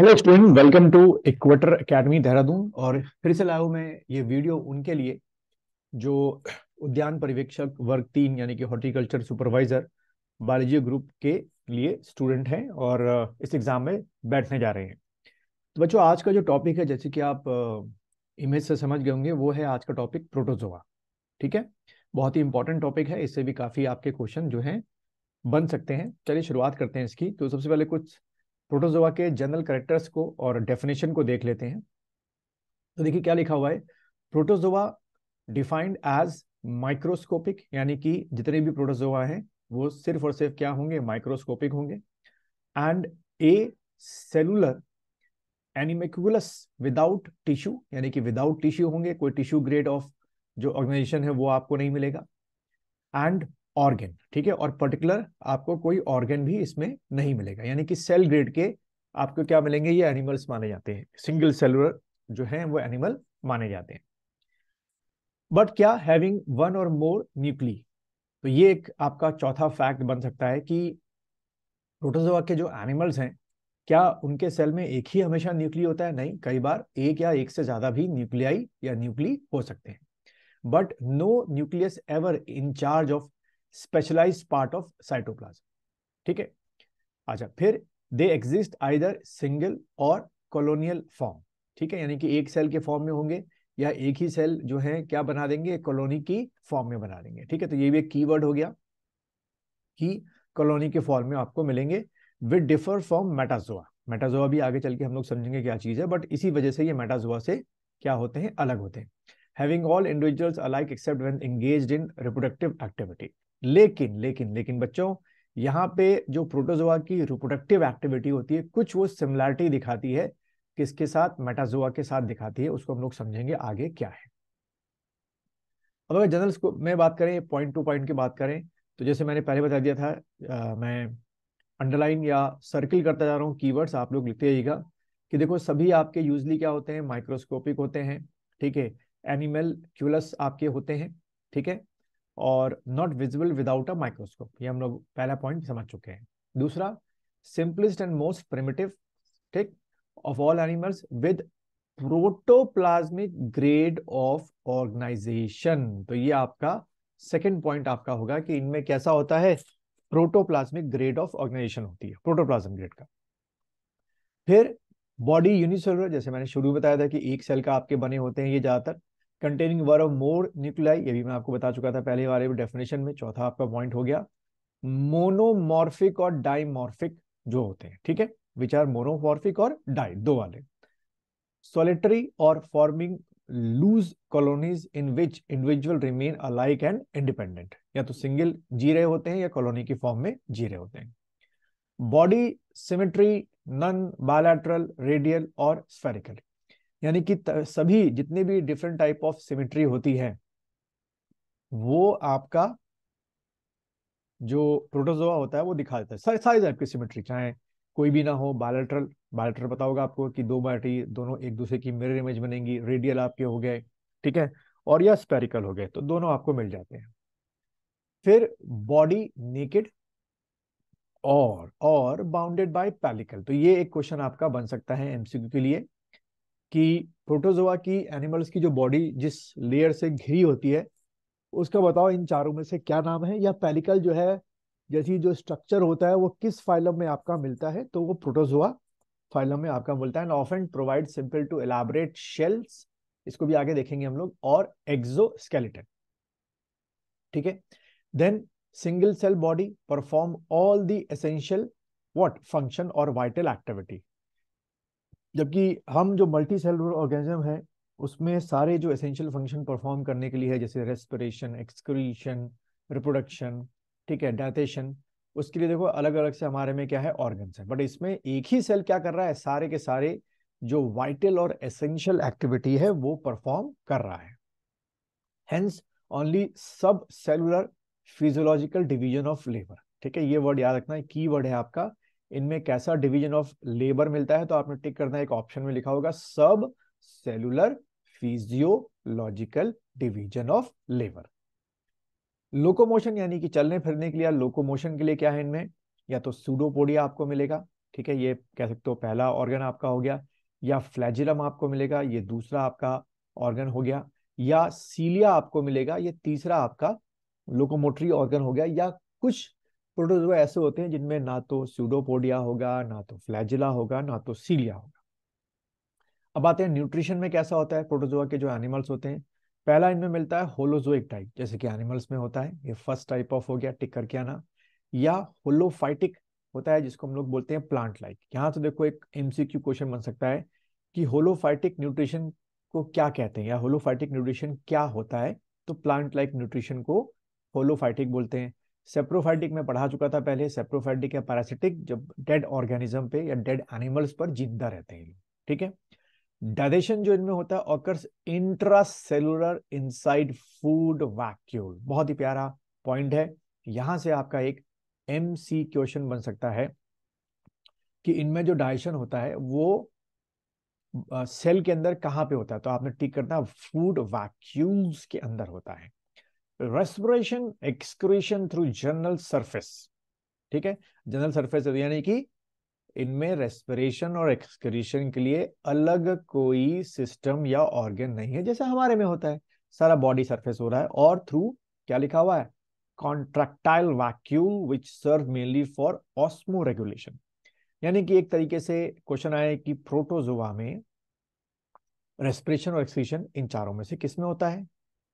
hello student welcome to equator academy Dehradun और फिर से लाया हूँ मैं ये वीडियो उनके लिए जो उद्यान पर्यवेक्षक वर्ग तीन यानी कि हॉर्टिकल्चर सुपरवाइजर बायोलॉजी ग्रुप के लिए स्टूडेंट हैं और इस एग्ज़ाम में बैठने जा रहे हैं तो बच्चों आज का जो टॉपिक है जैसे कि आप इमेज से समझ गए होंगे वो है आज का टॉपिक प्रोटोजोआ ठीक है बहुत ही इंपॉर्टेंट टॉपिक है इससे भी काफ़ी आपके क्वेश्चन जो हैं बन सकते हैं चलिए शुरुआत करते हैं इसकी तो सबसे पहले कुछ प्रोटोजोआ के जनरल करेक्टर्स को और डेफिनेशन को देख लेते हैं तो देखिए क्या लिखा हुआ है प्रोटोजोआ डिफाइंड एज माइक्रोस्कोपिक यानी कि जितने भी प्रोटोजोआ हैं वो सिर्फ और सिर्फ क्या होंगे माइक्रोस्कोपिक होंगे and a cellular animalcules without tissue यानी कि विदाउट टिश्यू होंगे कोई टिश्यू ग्रेड ऑफ जो ऑर्गेनाइजेशन है वो आपको नहीं मिलेगा एंड ऑर्गेन ठीक है और पर्टिकुलर आपको कोई ऑर्गेन भी इसमें नहीं मिलेगा यानी कि सेल ग्रेड के आपको क्या मिलेंगे ये एनिमल्स माने जाते हैं सिंगल सेलुलर जो है वो एनिमल माने जाते हैं बट क्या हैविंग वन और मोर न्यूक्ली तो ये एक आपका चौथा फैक्ट बन सकता है कि प्रोटोजोआ के जो एनिमल्स हैं क्या उनके सेल में एक ही हमेशा न्यूक्ली होता है नहीं कई बार एक या एक से ज्यादा भी न्यूक्लियाई या न्यूक्ली हो सकते हैं but no nucleus ever in charge of specialise part of cytoplasm ठीक है अच्छा फिर they exist either single or colonial form ठीक है यानी कि एक सेल के फॉर्म में होंगे या एक ही सेल जो है क्या बना देंगे कॉलोनी की फॉर्म में बना देंगे ठीक है तो ये भी एक की हो गया कि कॉलोनी के फॉर्म में आपको मिलेंगे with differ from metazoa metazoa भी आगे चल के हम लोग समझेंगे क्या चीज़ है बट इसी वजह से ये मेटाजोआ से क्या होते हैं अलग होते हैं having all individuals alike except when engaged in reproductive activity लेकिन लेकिन लेकिन बच्चों यहाँ पे जो प्रोटोजोआ की रिप्रोडक्टिव एक्टिविटी होती है कुछ वो सिमिलैरिटी दिखाती है किसके साथ मेटाजोआ के साथ दिखाती है उसको हम लोग समझेंगे आगे क्या है अब अगर जनरल में बात करें पॉइंट टू पॉइंट की बात करें तो जैसे मैंने पहले बता दिया था आ, मैं अंडरलाइन या सर्किल करता जा रहा हूँ कीवर्ड्स आप लोग लिखते रहिएगा कि देखो सभी आपके यूजली क्या होते हैं माइक्रोस्कोपिक होते हैं ठीक है एनिमल क्यूलस आपके होते हैं ठीक है और not visible without a microscope ये हम लोग पहला पॉइंट समझ चुके हैं दूसरा सिंपलेस्ट एंड मोस्ट प्रिमिटिव ठीक of all animals with protoplasmic grade of organisation तो ये आपका सेकेंड पॉइंट आपका होगा कि इनमें कैसा होता है प्रोटोप्लाज्मिक ग्रेड ऑफ ऑर्गेनाइजेशन होती है प्रोटोप्लाज्म ग्रेड का फिर बॉडी यूनिसेलुलर जैसे मैंने शुरू बताया था कि एक सेल का आपके बने होते हैं ये ज्यादातर containing one of more nuclei ये भी मैं आपको बता चुका था पहले वाले डेफिनेशन में चौथा आपका पॉइंट हो गया मोनोमॉर्फिक और डाइमॉर्फिक जो होते हैं ठीक है विच आर मोनोमॉर्फिक और डाई दो वाले solitary or forming loose colonies in which individual remain alike and independent या तो सिंगल जी रहे होते हैं या कॉलोनी की फॉर्म में जी रहे होते हैं body symmetry none bilateral radial or spherical यानी कि सभी जितने भी डिफरेंट टाइप ऑफ सिमेट्री होती है वो आपका जो प्रोटोजोआ होता है वो दिखा देता है सारे सारी टाइप की सिमेट्री चाहे कोई भी ना हो बायोलेट्रल बायोलेट्रल पता होगा आपको कि दो बायोटी दोनों एक दूसरे की मिरर इमेज बनेंगी रेडियल आपके हो गए ठीक है और या स्पेरिकल हो गए तो दोनों आपको मिल जाते हैं फिर बॉडी नेकेड और और बाउंडेड बाय पैलिकल तो ये एक क्वेश्चन आपका बन सकता है एमसीक्यू के लिए कि प्रोटोजोआ की एनिमल्स की जो बॉडी जिस लेयर से घिरी होती है उसका बताओ इन चारों में से क्या नाम है या पेलिकल जो है जैसी जो स्ट्रक्चर होता है वो किस फाइलम में आपका मिलता है तो वो प्रोटोजोआ फाइलम में आपका मिलता है and of and provide simple to elaborate shells इसको भी आगे देखेंगे हम लोग और एक्जो ठीक है then single cell body perform all the essential what function और वाइटल एक्टिविटी जबकि हम जो मल्टी सेलुलर ऑर्गेनिज्म है उसमें सारे जो एसेंशियल फंक्शन परफॉर्म करने के लिए है जैसे रेस्पिरेशन एक्सक्रीशन रिप्रोडक्शन ठीक है डाइटेशन उसके लिए देखो अलग अलग से हमारे में क्या है ऑर्गन्स है बट इसमें एक ही सेल क्या कर रहा है सारे के सारे जो वाइटल और एसेंशियल एक्टिविटी है वो परफॉर्म कर रहा है hence only sub cellular physiological division of labour ठीक है ये वर्ड याद रखना है की वर्ड है आपका इनमें कैसा डिवीजन ऑफ लेबर मिलता है तो आपने टिक करना एक ऑप्शन में लिखा होगा sub cellular physiological division of labour locomotion यानी कि चलने फिरने के लिए लोकोमोशन के लिए क्या है इनमें या तो सूडोपोडिया आपको मिलेगा ठीक है ये कह सकते हो पहला ऑर्गन आपका हो गया या फ्लैजिलम आपको मिलेगा ये दूसरा आपका ऑर्गन हो गया या सीलिया आपको मिलेगा ये तीसरा आपका लोकोमोटरी ऑर्गन हो गया या कुछ प्रोटोजोआ ऐसे होते हैं जिनमें ना तो स्यूडोपोडिया होगा ना तो फ्लैजिला होगा ना तो सीलिया होगा अब आते हैं न्यूट्रिशन में कैसा होता है प्रोटोजोआ के जो एनिमल्स होते हैं पहला इनमें मिलता है होलोजोइक टाइप जैसे कि एनिमल्स में होता है ये फर्स्ट टाइप ऑफ हो गया टिकर के आना या होलोफाइटिक होता है जिसको हम लोग बोलते हैं प्लांट लाइक यहाँ तो देखो एक एमसीक्यू क्वेश्चन बन सकता है कि होलोफाइटिक न्यूट्रिशन को क्या कहते हैं या होलोफाइटिक न्यूट्रिशन क्या होता है तो प्लांट लाइक न्यूट्रिशन को होलोफाइटिक बोलते हैं सेप्रोफाइटिक में पढ़ा चुका था पहले सेप्रोफाइटिक या पैरासिटिक जब डेड ऑर्गेनिज्म पे या डेड एनिमल्स पर जिंदा रहते हैं ठीक है डाइजेशन जो इनमें होता है occurs intracellular inside food vacuole बहुत ही प्यारा पॉइंट है यहां से आपका एक एम सी क्वेश्चन बन सकता है कि इनमें जो डाइजेशन होता है वो सेल के अंदर कहां पे होता है तो आपने टिक करना फूड वैक्यूल्स के अंदर होता है respiration excretion through general surface ठीक है जनरल सरफेस तो यानी कि इनमें रेस्पिरेशन और एक्सक्रीशन के लिए अलग कोई सिस्टम या ऑर्गन नहीं है जैसे हमारे में होता है सारा बॉडी सरफेस हो रहा है और थ्रू क्या लिखा हुआ है contractile vacuum which serve mainly for osmoregulation यानी कि एक तरीके से क्वेश्चन आया कि प्रोटोजोवा में रेस्पिरेशन और एक्सक्रीशन इन चारों में से किसमें होता है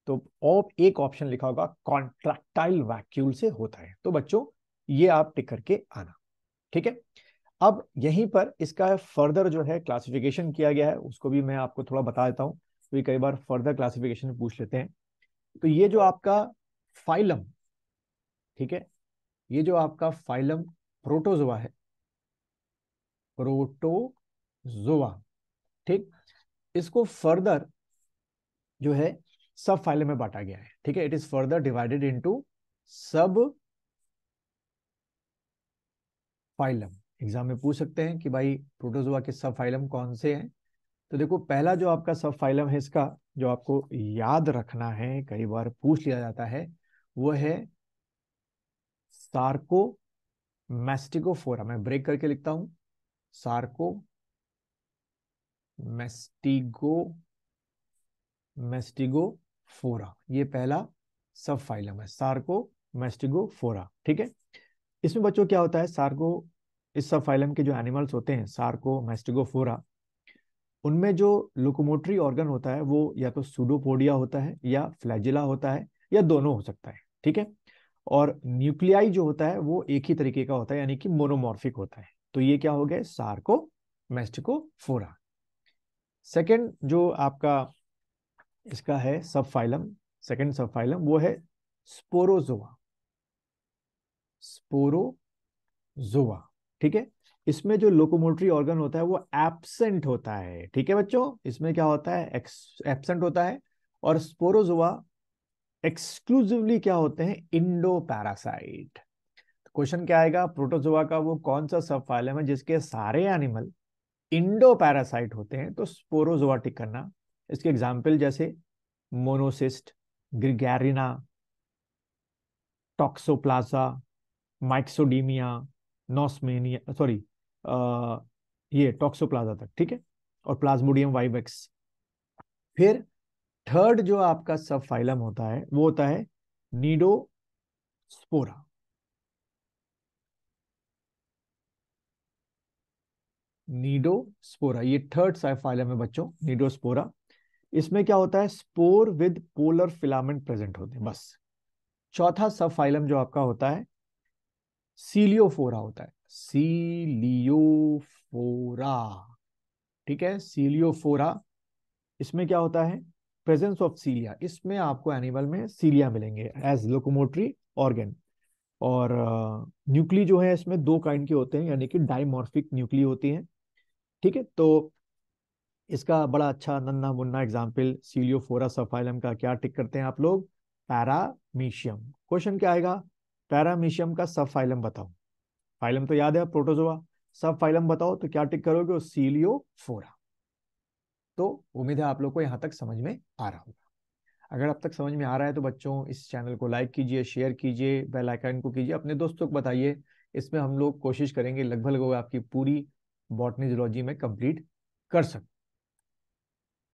तो और एक ऑप्शन लिखा होगा कॉन्ट्रैक्टाइल वैक्यूल से होता है तो बच्चों ये आप टिक करके आना ठीक है अब यहीं पर इसका फर्दर जो है क्लासिफिकेशन किया गया है उसको भी मैं आपको थोड़ा बता देता हूँ तो कई बार फर्दर क्लासिफिकेशन पूछ लेते हैं तो ये जो आपका फाइलम ठीक है ये जो आपका फाइलम प्रोटोजोआ है प्रोटोजोआ ठीक इसको फर्दर जो है सब फाइलों में बांटा गया है ठीक है it is further divided into subphylum exam में पूछ सकते हैं कि भाई प्रोटोजोआ के सब फाइलम कौन से हैं तो देखो पहला जो आपका सब फाइलम है इसका जो आपको याद रखना है कई बार पूछ लिया जाता है वो है सार्को मैस्टिकोफोरा मैं ब्रेक करके लिखता हूं सार्को मैस्टिगो मेस्टिगोफोरा ये पहला सब फाइलम है सार्को मेस्टिगोफोरा ठीक है इसमें बच्चों क्या होता है सार्को इस सब फाइलम के जो एनिमल्स होते हैं सार्को मेस्टिगोफोरा उनमें जो लोकोमोटरी ऑर्गन होता है वो या तो सूडोपोडिया होता है या फ्लैजिला होता है या दोनों हो सकता है ठीक है और न्यूक्लियाई जो होता है वो एक ही तरीके का होता है यानी कि मोनोमॉर्फिक होता है तो ये क्या हो गया सार्को मेस्टिकोफोरा सेकेंड जो आपका इसका है सब फाइलम सेकेंड सब फाइलम वो है स्पोरोजोआ स्पोरोजोआ ठीक है इसमें जो लोकोमोटरी ऑर्गन होता है वो एबसेंट होता है ठीक है बच्चों इसमें क्या होता है एबसेंट होता है और स्पोरोजोआ एक्सक्लूसिवली क्या होते हैं इंडो पैरासाइट क्वेश्चन क्या आएगा प्रोटोजोआ का वो कौन सा सब फाइलम है जिसके सारे एनिमल इंडो पैरासाइट होते हैं तो स्पोरोजोआ टिक करना इसके एग्जाम्पल जैसे मोनोसिस्ट ग्रिगैरिना टॉक्सोप्लाजा माइक्सोडीमिया नोसमेनिया सॉरी ये टॉक्सोप्लाजा तक ठीक है और प्लाज्मोडियम वाइवेक्स फिर थर्ड जो आपका सब फाइलम होता है वो होता है नीडो स्पोरा नीडो स्पोरा ये थर्ड साइफाइलम है बच्चों नीडोस्पोरा इसमें क्या होता है spore with polar filament present होते हैं बस चौथा सब फाइलम जो आपका होता है सीलियोफोरा होता है सीलियोफोरा ठीक है सीलियोफोरा इसमें क्या होता है प्रेजेंस ऑफ सीलिया इसमें आपको एनिमल में सीलिया मिलेंगे एज लोकोमोटरी ऑर्गेन और न्यूक्ली uh, जो है इसमें दो काइंड के होते हैं यानी कि डाइमॉर्फिक न्यूक्ली होती हैं ठीक है तो इसका बड़ा अच्छा नन्ना मुन्ना एग्जाम्पल सीलियोफोरा सफाइलम का क्या टिक करते हैं आप लोग पैरामीशियम क्वेश्चन क्या आएगा पैरामीशियम का सब फाइलम बताओ फाइलम तो याद है प्रोटोजोआ सब फाइलम बताओ तो क्या टिक करोगे सीलियोफोरा तो उम्मीद है आप लोग को यहाँ तक समझ में आ रहा होगा अगर अब तक समझ में आ रहा है तो बच्चों इस चैनल को लाइक कीजिए शेयर कीजिए बेल आइकन को कीजिए अपने दोस्तों को बताइए इसमें हम लोग कोशिश करेंगे लगभग वो आपकी पूरी बॉटनी जोलॉजी में कंप्लीट कर सकते